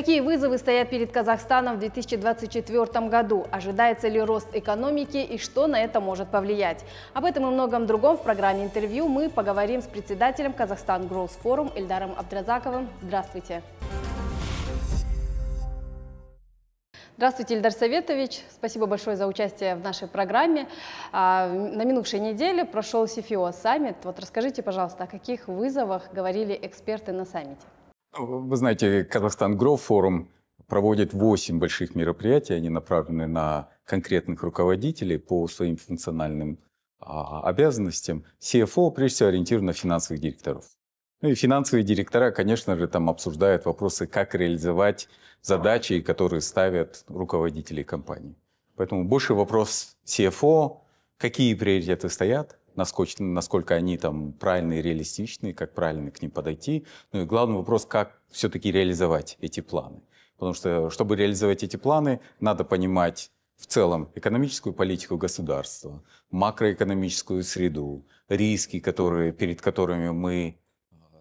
Какие вызовы стоят перед Казахстаном в 2024 году? Ожидается ли рост экономики и что на это может повлиять? Об этом и многом другом в программе интервью мы поговорим с председателем Казахстан Growth Forum Эльдаром Абдразаковым. Здравствуйте! Здравствуйте, Ильдар Советович. Спасибо большое за участие в нашей программе. А, на минувшей неделе прошел CFIO саммит. Вот расскажите, пожалуйста, о каких вызовах говорили эксперты на саммите? Вы знаете, Казахстан Grow форум проводит 8 больших мероприятий. Они направлены на конкретных руководителей по своим функциональным а, обязанностям. CFO, прежде всего, ориентирован на финансовых директоров. Ну и финансовые директора, конечно же, там обсуждают вопросы, как реализовать задачи, которые ставят руководители компании. Поэтому больше вопрос CFO, какие приоритеты стоят, насколько, насколько они там правильные, реалистичные, как правильно к ним подойти. Ну и главный вопрос, как все-таки реализовать эти планы. Потому что, чтобы реализовать эти планы, надо понимать в целом экономическую политику государства, макроэкономическую среду, риски, которые, перед которыми мы,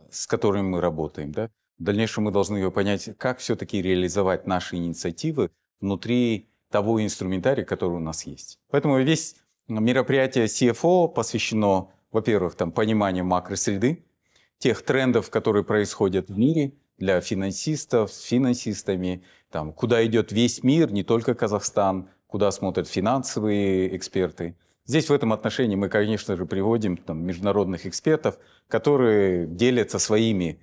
с которыми мы работаем. Да? В дальнейшем мы должны ее понять, как все-таки реализовать наши инициативы внутри того инструментария, который у нас есть. Поэтому весь Мероприятие CFO посвящено, во-первых, там, пониманию макросреды, тех трендов, которые происходят в мире для финансистов, с финансистами, там, куда идет весь мир, не только Казахстан, куда смотрят финансовые эксперты. Здесь в этом отношении мы, конечно же, приводим там, международных экспертов, которые делятся своими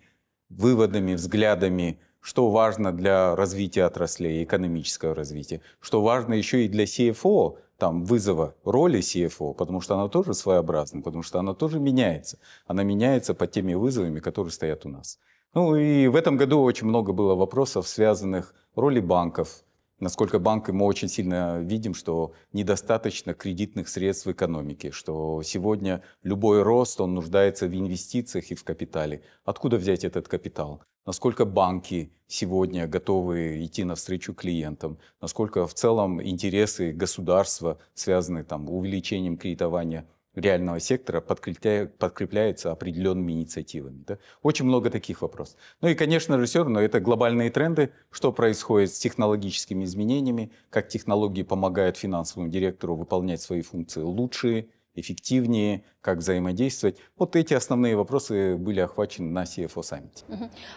выводами, взглядами, что важно для развития отраслей, экономического развития, что важно еще и для CFO, там, вызова роли CFO, потому что она тоже своеобразна, потому что она тоже меняется. Она меняется под теми вызовами, которые стоят у нас. Ну и в этом году очень много было вопросов, связанных роли банков, насколько банк, мы очень сильно видим, что недостаточно кредитных средств в экономике, что сегодня любой рост, он нуждается в инвестициях и в капитале. Откуда взять этот капитал? Насколько банки сегодня готовы идти навстречу клиентам? Насколько в целом интересы государства связаны там увеличением кредитования реального сектора подкрепляется определенными инициативами. Да? Очень много таких вопросов. Ну и, конечно же, все равно это глобальные тренды, что происходит с технологическими изменениями, как технологии помогают финансовому директору выполнять свои функции лучше, эффективнее, как взаимодействовать. Вот эти основные вопросы были охвачены на CFO саммите.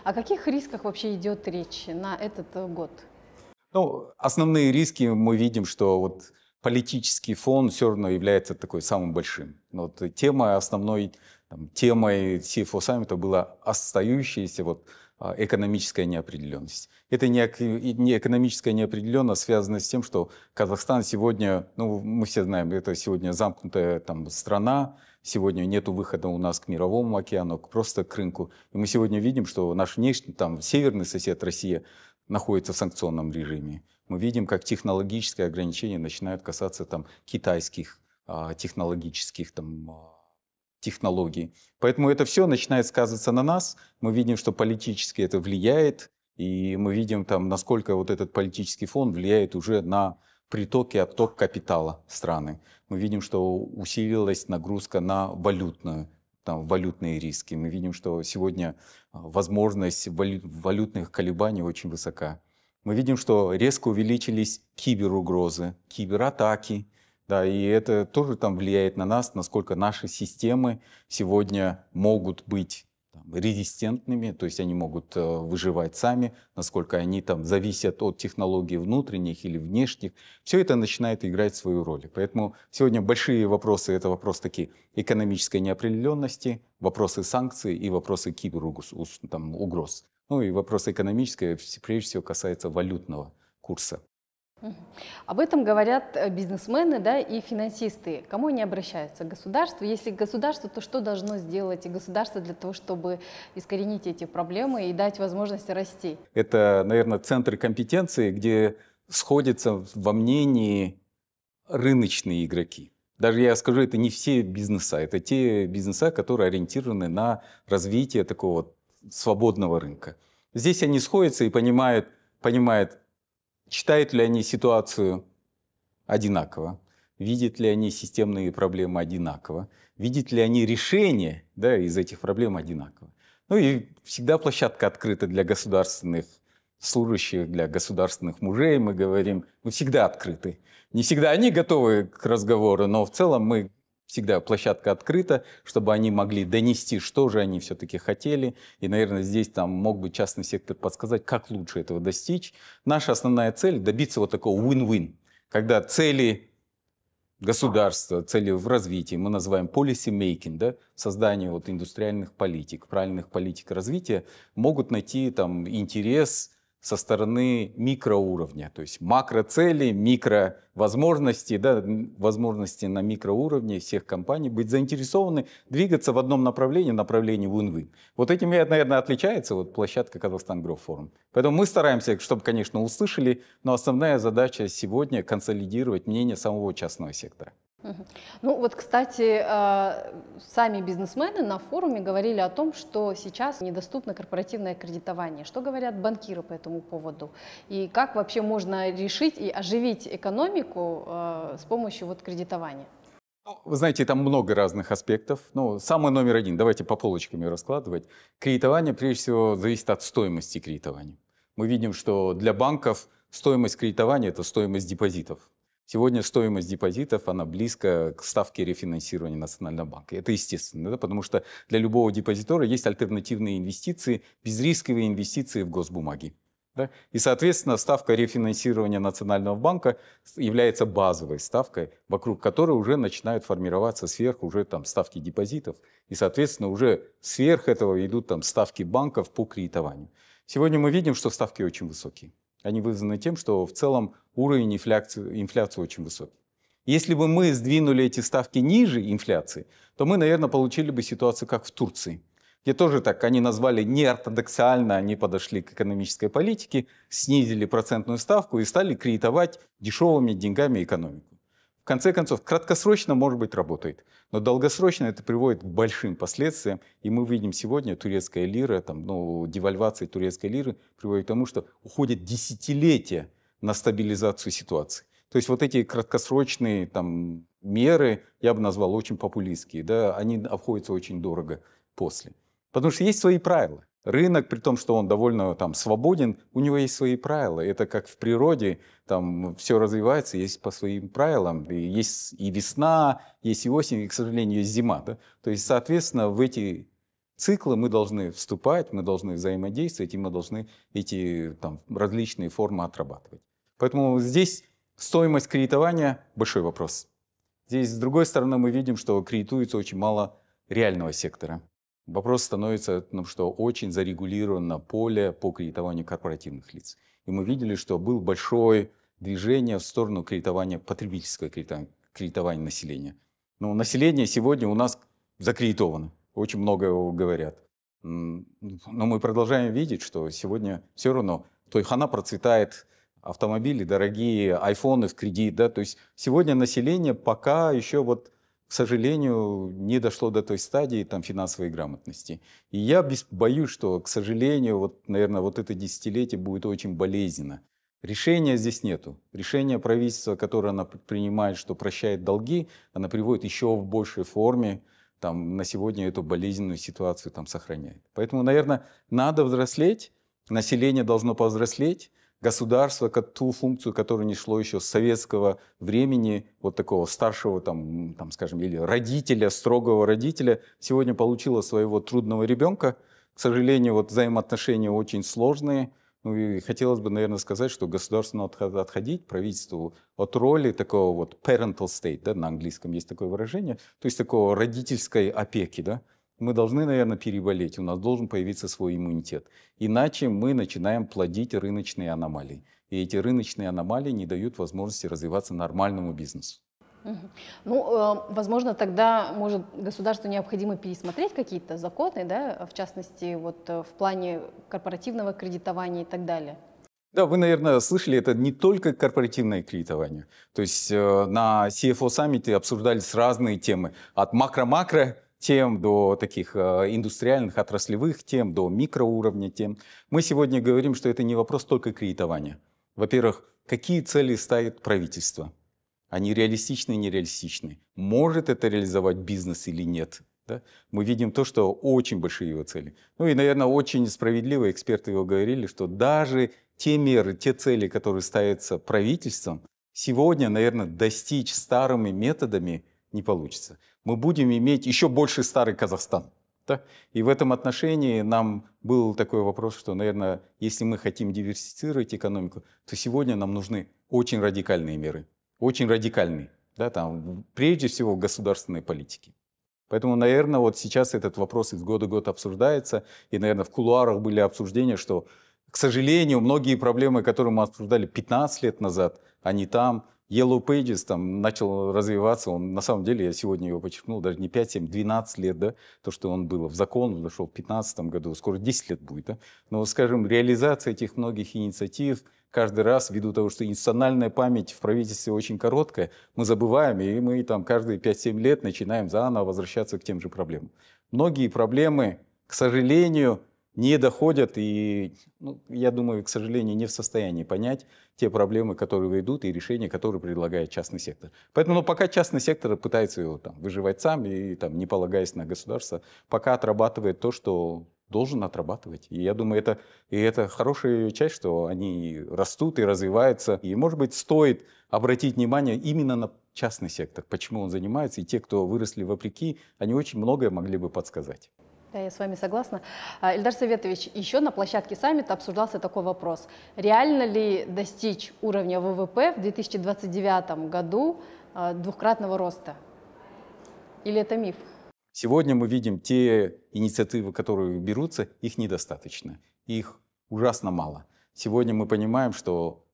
О каких рисках вообще идет речь на этот э, год? Ну, основные риски мы видим, что вот политический фон все равно является такой самым большим. Вот тема основной там, темой CFO саммита была остающаяся вот а, экономическая неопределенность. Это не экономическая неопределенность а связана с тем, что Казахстан сегодня, ну, мы все знаем, это сегодня замкнутая там страна, сегодня нет выхода у нас к Мировому океану, просто к рынку. И мы сегодня видим, что наш внешний, там, северный сосед Россия, находится в санкционном режиме. Мы видим, как технологические ограничения начинают касаться там, китайских а, технологических там, а, технологий. Поэтому это все начинает сказываться на нас. Мы видим, что политически это влияет, и мы видим, там, насколько вот этот политический фон влияет уже на приток и отток капитала страны. Мы видим, что усилилась нагрузка на валютную там, валютные риски. Мы видим, что сегодня а, возможность валютных колебаний очень высока. Мы видим, что резко увеличились киберугрозы, кибератаки. Да, и это тоже там влияет на нас, насколько наши системы сегодня могут быть резистентными, то есть они могут э, выживать сами, насколько они там зависят от технологий внутренних или внешних. Все это начинает играть свою роль. Поэтому сегодня большие вопросы — это вопрос такие экономической неопределенности, вопросы санкций и вопросы киберугроз. Ну и вопрос экономической прежде всего касается валютного курса. Об этом говорят э, бизнесмены да, и финансисты. Кому они обращаются? Государство. Если государство, то что должно сделать и государство для того, чтобы искоренить эти проблемы и дать возможность расти? Это, наверное, центры компетенции, где сходятся во мнении рыночные игроки. Даже я скажу, это не все бизнеса, это те бизнеса, которые ориентированы на развитие такого свободного рынка. Здесь они сходятся и понимают, понимают Читают ли они ситуацию одинаково? Видят ли они системные проблемы одинаково? Видят ли они решения да, из этих проблем одинаково? Ну и всегда площадка открыта для государственных служащих, для государственных мужей. Мы говорим, мы всегда открыты. Не всегда они готовы к разговору, но в целом мы всегда площадка открыта, чтобы они могли донести, что же они все-таки хотели. И, наверное, здесь там мог бы частный сектор подсказать, как лучше этого достичь. Наша основная цель – добиться вот такого win-win, когда цели государства, цели в развитии, мы называем policy making, да, создание вот индустриальных политик, правильных политик развития, могут найти там интерес, со стороны микроуровня, то есть макроцели, микровозможности, да, возможности на микроуровне всех компаний быть заинтересованы двигаться в одном направлении, направлении win-win. Вот этим, наверное, отличается вот площадка Казахстан Growth Forum. Поэтому мы стараемся, чтобы, конечно, услышали, но основная задача сегодня – консолидировать мнение самого частного сектора. Ну вот, кстати, э, сами бизнесмены на форуме говорили о том, что сейчас недоступно корпоративное кредитование. Что говорят банкиры по этому поводу? И как вообще можно решить и оживить экономику э, с помощью вот кредитования? Ну, вы знаете, там много разных аспектов. Ну, самый номер один, давайте по полочкам ее раскладывать. Кредитование, прежде всего, зависит от стоимости кредитования. Мы видим, что для банков стоимость кредитования – это стоимость депозитов. Сегодня стоимость депозитов, она близка к ставке рефинансирования Национального банка. Это естественно, да, потому что для любого депозитора есть альтернативные инвестиции, безрисковые инвестиции в госбумаги. Да? И, соответственно, ставка рефинансирования Национального банка является базовой ставкой, вокруг которой уже начинают формироваться сверху уже там ставки депозитов. И, соответственно, уже сверх этого идут там ставки банков по кредитованию. Сегодня мы видим, что ставки очень высокие. Они вызваны тем, что в целом уровень инфляции, инфляции очень высокий. Если бы мы сдвинули эти ставки ниже инфляции, то мы, наверное, получили бы ситуацию, как в Турции, где тоже так они назвали неортодоксально, они подошли к экономической политике, снизили процентную ставку и стали кредитовать дешевыми деньгами экономику конце концов, краткосрочно, может быть, работает, но долгосрочно это приводит к большим последствиям. И мы видим сегодня турецкая лира, там, ну, девальвация турецкой лиры приводит к тому, что уходит десятилетия на стабилизацию ситуации. То есть вот эти краткосрочные там, меры, я бы назвал очень популистские, да, они обходятся очень дорого после. Потому что есть свои правила. Рынок, при том, что он довольно там свободен, у него есть свои правила. Это как в природе, там все развивается, есть по своим правилам. И есть и весна, есть и осень, и, к сожалению, есть зима. Да? То есть, соответственно, в эти циклы мы должны вступать, мы должны взаимодействовать, и мы должны эти там, различные формы отрабатывать. Поэтому здесь стоимость кредитования – большой вопрос. Здесь, с другой стороны, мы видим, что кредитуется очень мало реального сектора вопрос становится, ну, что очень зарегулировано поле по кредитованию корпоративных лиц. И мы видели, что было большое движение в сторону кредитования, потребительского кредитования, кредитования населения. Но население сегодня у нас закредитовано. Очень много его говорят. Но мы продолжаем видеть, что сегодня все равно Тойхана процветает, автомобили дорогие, айфоны в кредит. Да? То есть сегодня население пока еще вот к сожалению, не дошло до той стадии там, финансовой грамотности. И я боюсь, что, к сожалению, вот, наверное, вот это десятилетие будет очень болезненно. Решения здесь нету. Решение правительства, которое она принимает, что прощает долги, она приводит еще в большей форме, там, на сегодня эту болезненную ситуацию там сохраняет. Поэтому, наверное, надо взрослеть, население должно повзрослеть, государство, ту функцию, которая не шло еще с советского времени, вот такого старшего, там, там, скажем, или родителя, строгого родителя, сегодня получила своего трудного ребенка. К сожалению, вот взаимоотношения очень сложные. Ну и хотелось бы, наверное, сказать, что государство надо отходить, правительству, от роли такого вот parental state, да, на английском есть такое выражение, то есть такого родительской опеки, да, мы должны, наверное, переболеть, у нас должен появиться свой иммунитет. Иначе мы начинаем плодить рыночные аномалии. И эти рыночные аномалии не дают возможности развиваться нормальному бизнесу. Ну, э, возможно, тогда, может, государству необходимо пересмотреть какие-то законы, да, в частности, вот э, в плане корпоративного кредитования и так далее. Да, вы, наверное, слышали, это не только корпоративное кредитование. То есть э, на CFO саммите обсуждались разные темы, от макро-макро тем, до таких э, индустриальных, отраслевых тем, до микроуровня тем. Мы сегодня говорим, что это не вопрос только кредитования. Во-первых, какие цели ставит правительство? Они реалистичны, нереалистичны? Может это реализовать бизнес или нет? Да? Мы видим то, что очень большие его цели. Ну и, наверное, очень справедливо эксперты его говорили, что даже те меры, те цели, которые ставятся правительством, сегодня, наверное, достичь старыми методами не получится мы будем иметь еще больше старый Казахстан. Да? И в этом отношении нам был такой вопрос, что, наверное, если мы хотим диверсифицировать экономику, то сегодня нам нужны очень радикальные меры, очень радикальные, да, там, прежде всего в государственной политике. Поэтому, наверное, вот сейчас этот вопрос из года в год обсуждается, и, наверное, в кулуарах были обсуждения, что, к сожалению, многие проблемы, которые мы обсуждали 15 лет назад, они там, Yellow Pages там начал развиваться, он на самом деле, я сегодня его подчеркнул, даже не 5, 7, 12 лет, да, то, что он был в закон, он вошел в 2015 году, скоро 10 лет будет, да. Но, скажем, реализация этих многих инициатив каждый раз, ввиду того, что институциональная память в правительстве очень короткая, мы забываем, и мы там каждые 5-7 лет начинаем заново возвращаться к тем же проблемам. Многие проблемы, к сожалению, не доходят и, ну, я думаю, к сожалению, не в состоянии понять те проблемы, которые идут и решения, которые предлагает частный сектор. Поэтому ну, пока частный сектор пытается его там, выживать сам и там, не полагаясь на государство, пока отрабатывает то, что должен отрабатывать. И я думаю, это, и это хорошая часть, что они растут и развиваются. И, может быть, стоит обратить внимание именно на частный сектор, почему он занимается, и те, кто выросли вопреки, они очень многое могли бы подсказать. Да, я с вами согласна. Эльдар а, Советович, еще на площадке саммита обсуждался такой вопрос. Реально ли достичь уровня ВВП в 2029 году а, двухкратного роста? Или это миф? Сегодня мы видим те инициативы, которые берутся, их недостаточно. Их ужасно мало. Сегодня мы понимаем, что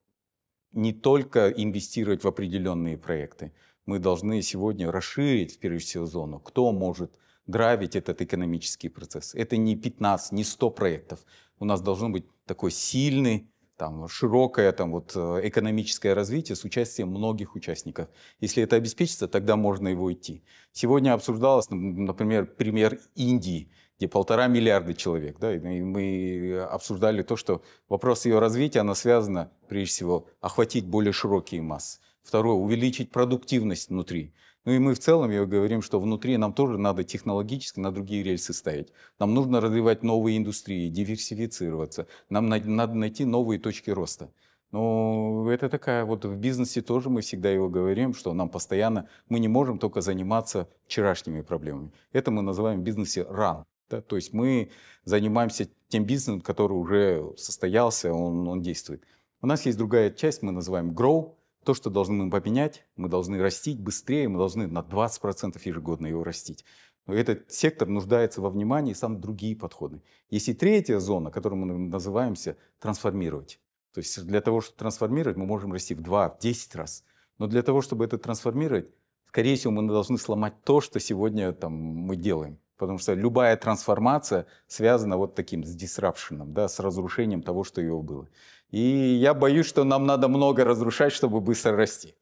не только инвестировать в определенные проекты, мы должны сегодня расширить, первую всего, зону. Кто может драйвить этот экономический процесс. Это не 15, не 100 проектов. У нас должно быть такой сильный, там, широкое там, вот, э, экономическое развитие с участием многих участников. Если это обеспечится, тогда можно его идти. Сегодня обсуждалось, например, пример Индии, где полтора миллиарда человек. Да, и мы обсуждали то, что вопрос ее развития, она связана, прежде всего, охватить более широкие массы. Второе, увеличить продуктивность внутри. Ну и мы в целом я говорим, что внутри нам тоже надо технологически на другие рельсы стоять. Нам нужно развивать новые индустрии, диверсифицироваться. Нам надо найти новые точки роста. Но ну, это такая вот в бизнесе тоже мы всегда его говорим, что нам постоянно мы не можем только заниматься вчерашними проблемами. Это мы называем в бизнесе ран. Да? То есть мы занимаемся тем бизнесом, который уже состоялся, он, он действует. У нас есть другая часть, мы называем grow то, что должны мы поменять, мы должны растить быстрее, мы должны на 20% ежегодно его растить. Но этот сектор нуждается во внимании, и сам другие подходы. Есть и третья зона, которую мы называемся трансформировать. То есть для того, чтобы трансформировать, мы можем расти в 2, в 10 раз. Но для того, чтобы это трансформировать, скорее всего, мы должны сломать то, что сегодня там, мы делаем. Потому что любая трансформация связана вот таким с дисрапшеном, да, с разрушением того, что его было. И я боюсь, что нам надо много разрушать, чтобы быстро расти.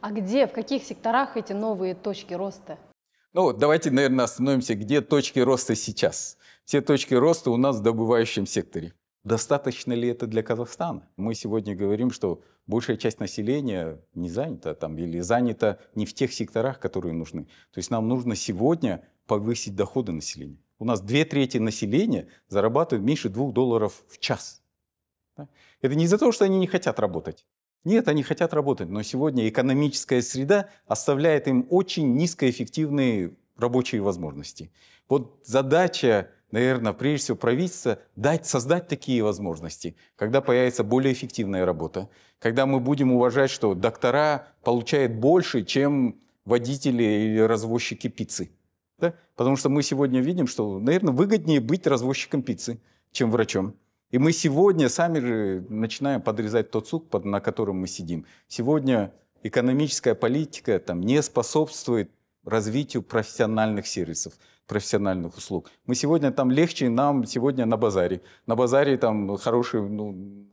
А где, в каких секторах эти новые точки роста? Ну, давайте, наверное, остановимся, где точки роста сейчас. Все точки роста у нас в добывающем секторе. Достаточно ли это для Казахстана? Мы сегодня говорим, что большая часть населения не занята там или занята не в тех секторах, которые нужны. То есть нам нужно сегодня повысить доходы населения. У нас две трети населения зарабатывают меньше двух долларов в час. Это не из-за того, что они не хотят работать. Нет, они хотят работать, но сегодня экономическая среда оставляет им очень низкоэффективные рабочие возможности. Вот задача, наверное, прежде всего правительства дать, создать такие возможности, когда появится более эффективная работа, когда мы будем уважать, что доктора получают больше, чем водители или развозчики пиццы. Да? Потому что мы сегодня видим, что, наверное, выгоднее быть развозчиком пиццы, чем врачом. И мы сегодня сами же начинаем подрезать тот сук, под, на котором мы сидим. Сегодня экономическая политика там, не способствует развитию профессиональных сервисов, профессиональных услуг. Мы сегодня там легче, нам сегодня на базаре. На базаре там хороший ну,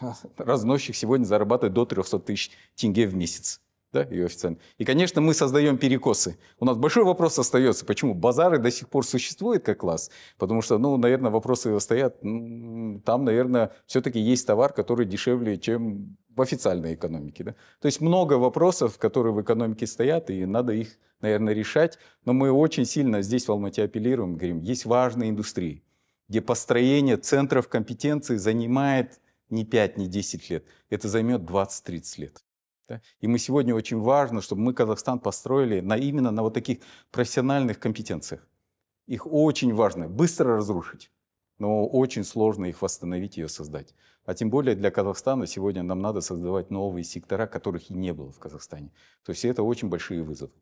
разносчик сегодня зарабатывает до 300 тысяч тенге в месяц да, и официально. И, конечно, мы создаем перекосы. У нас большой вопрос остается, почему базары до сих пор существуют как класс, потому что, ну, наверное, вопросы стоят, там, наверное, все-таки есть товар, который дешевле, чем в официальной экономике. Да? То есть много вопросов, которые в экономике стоят, и надо их, наверное, решать. Но мы очень сильно здесь в Алмате апеллируем, говорим, есть важные индустрии, где построение центров компетенции занимает не 5, не 10 лет, это займет 20-30 лет. Да? И мы сегодня очень важно, чтобы мы Казахстан построили на, именно на вот таких профессиональных компетенциях. Их очень важно быстро разрушить, но очень сложно их восстановить и ее создать. А тем более для Казахстана сегодня нам надо создавать новые сектора, которых и не было в Казахстане. То есть это очень большие вызовы.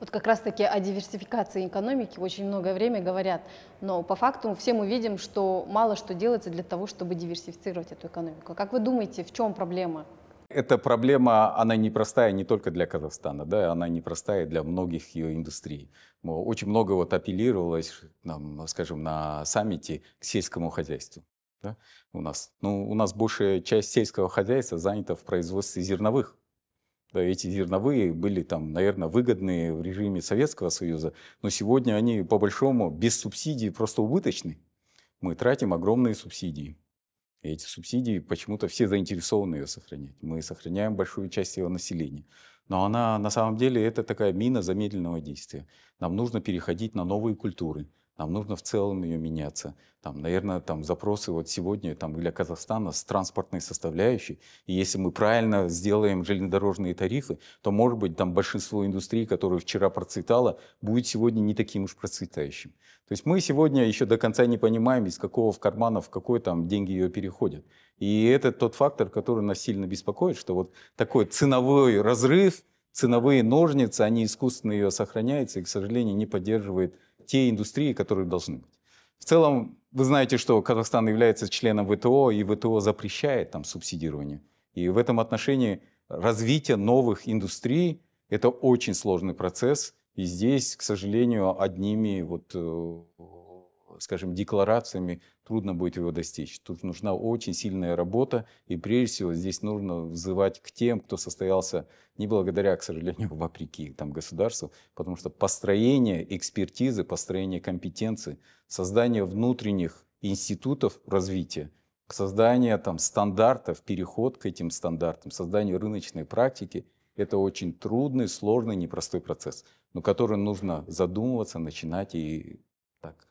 Вот как раз-таки о диверсификации экономики очень многое время говорят, но по факту все мы видим, что мало что делается для того, чтобы диверсифицировать эту экономику. Как вы думаете, в чем проблема? Эта проблема, она непростая не только для Казахстана, да, она непростая для многих ее индустрий. Очень много вот апеллировалось, там, скажем, на саммите к сельскому хозяйству. Да, у нас. Ну, у нас большая часть сельского хозяйства занята в производстве зерновых. Да, эти зерновые были там, наверное, выгодные в режиме Советского Союза, но сегодня они по большому без субсидий просто убыточны. Мы тратим огромные субсидии. И эти субсидии почему-то все заинтересованы ее сохранять. Мы сохраняем большую часть его населения. Но она на самом деле это такая мина замедленного действия. Нам нужно переходить на новые культуры – нам нужно в целом ее меняться. Там, наверное, там запросы вот сегодня там, для Казахстана с транспортной составляющей. И если мы правильно сделаем железнодорожные тарифы, то, может быть, там большинство индустрий, которые вчера процветало, будет сегодня не таким уж процветающим. То есть мы сегодня еще до конца не понимаем, из какого в кармана, в какой там деньги ее переходят. И это тот фактор, который нас сильно беспокоит, что вот такой ценовой разрыв, ценовые ножницы, они искусственно ее сохраняются и, к сожалению, не поддерживают те индустрии, которые должны быть. В целом, вы знаете, что Казахстан является членом ВТО, и ВТО запрещает там субсидирование. И в этом отношении развитие новых индустрий – это очень сложный процесс. И здесь, к сожалению, одними вот э, скажем, декларациями трудно будет его достичь. Тут нужна очень сильная работа, и прежде всего здесь нужно взывать к тем, кто состоялся не благодаря, к сожалению, вопреки там, государству, потому что построение экспертизы, построение компетенции, создание внутренних институтов развития, создание там, стандартов, переход к этим стандартам, создание рыночной практики – это очень трудный, сложный, непростой процесс, но который нужно задумываться, начинать и так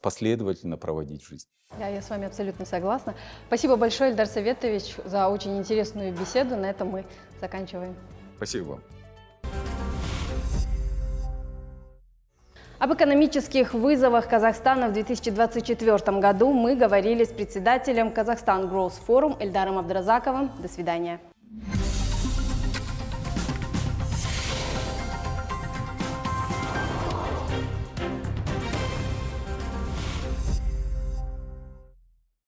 последовательно проводить жизнь. Да, я с вами абсолютно согласна. Спасибо большое, Эльдар Советович, за очень интересную беседу. На этом мы заканчиваем. Спасибо вам. Об экономических вызовах Казахстана в 2024 году мы говорили с председателем Казахстан Growth Forum Эльдаром Абдразаковым. До свидания.